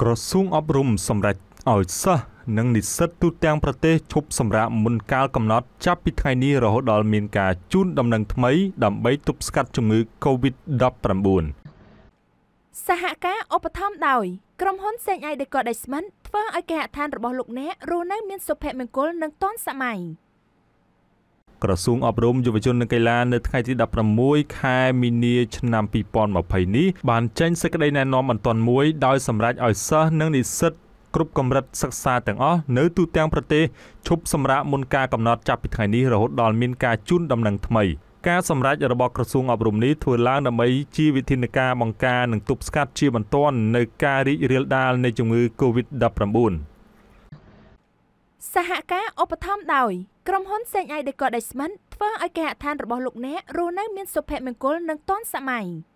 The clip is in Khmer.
ក្រសួងអប់រំសម្រេចឲ្យសិស្សនិងនិស្សិតទូទាំងប្រទេសឈប់សម្រាកមុនកាលកំណត់ចាប់ពីថ្ងៃនេះរហូតដល់មានការជូនដំណឹងថ្មី ដើម្បី ទប់ស្កាត់ជំងឺ Covid-19 សហការឧបត្ថម្ភដោយក្រុមហ៊ុន Seng Ideco Investment ធ្វើឲ្យគេហដ្ឋានរបស់លោកអ្នករស់នៅមានសុភមង្គលនិងទាន់សម័យក្រសួងអប់រំយុវជននិងកីឡានៅថ្ងៃទី16ខែមីនាឆ្នាំ2020នេះបានចេញសេចក្តីណែនាំបន្ទាន់មួយដោយសម្រេចឲ្យសិស្សនិងនិស្សិតគ្រប់កម្រិតសិក្សាទាំងអស់នៅទូទាំងប្រទេសឈប់សម្រាកមុនការកំណត់ចាប់ពីថ្ងៃនេះរហូតដល់មានការជូនដំណឹងថ្មីការសម្រេចរបស់ក្រសួងអប់រំនេះធ្វើឡើងដើម្បីជាវិធានការបង្ការនិងទប់ស្កាត់ជាបន្ទាន់នៅការរីករាលដាលនៃជំងឺ Covid-19 សហការឧបត្ថម្ភដោយក្រុមហ៊ុន Seng Advertisement ធ្វើឲ្យគេហដ្ឋានរបស់លោកអ្នករស់នៅមានសុភមង្គលនិងទាន់សម័យ។